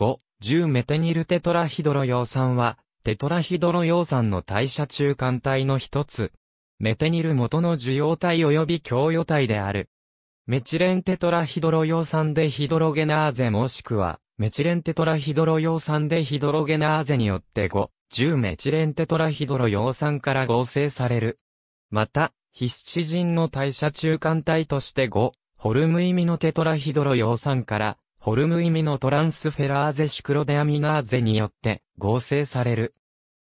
五10メテニルテトラヒドロ葉酸は、テトラヒドロ葉酸の代謝中間体の一つ。メテニル元の受容体及び供与体である。メチレンテトラヒドロ葉酸でヒドロゲナーゼもしくは、メチレンテトラヒドロ葉酸でヒドロゲナーゼによって5、10メチレンテトラヒドロ葉酸から合成される。また、ヒスチジンの代謝中間体として5、ホルムイミのテトラヒドロ葉酸からホルム意味のトランスフェラーゼシクロデアミナーゼによって合成される。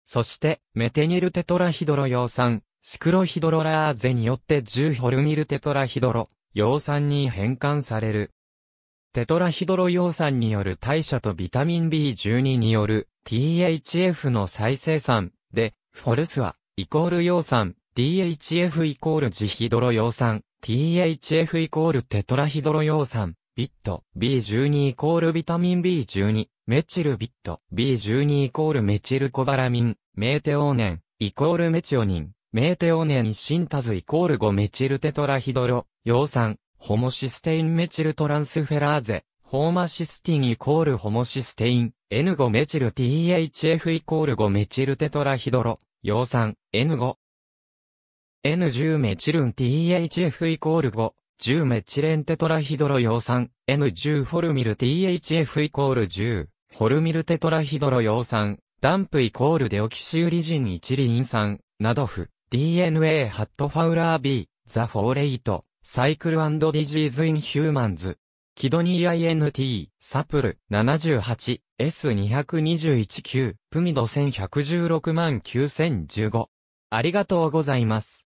そして、メテニルテトラヒドロ葉酸、シクロヒドロラーゼによって10ホルミルテトラヒドロ、葉酸に変換される。テトラヒドロ葉酸による代謝とビタミン B12 による THF の再生産で、フォルスは、イコール葉酸、DHF イコールジヒドロ葉酸、THF イコールテトラヒドロ葉酸、ビット、B12 イコールビタミン B12、メチルビット、B12 イコールメチルコバラミン、メーテオーネン、イコールメチオニン、メーテオーネンシンタズイコール5メチルテトラヒドロ、ウ酸、ホモシステインメチルトランスフェラーゼ、ホーマシスティンイコールホモシステイン、N5 メチル THF イコール5メチルテトラヒドロ、ウ酸、N5。N10 メチルン THF イコール5。10メチレンテトラヒドロ葉酸 N10 フォルミル THF イコール10フォルミルテトラヒドロ葉酸ダンプイコールデオキシウリジン1リン酸ナドフ DNA ハットファウラー B ザフォーレイトサイクルディジーズインヒューマンズキドニー INT サプル 78S2219 プミド1116万9015ありがとうございます。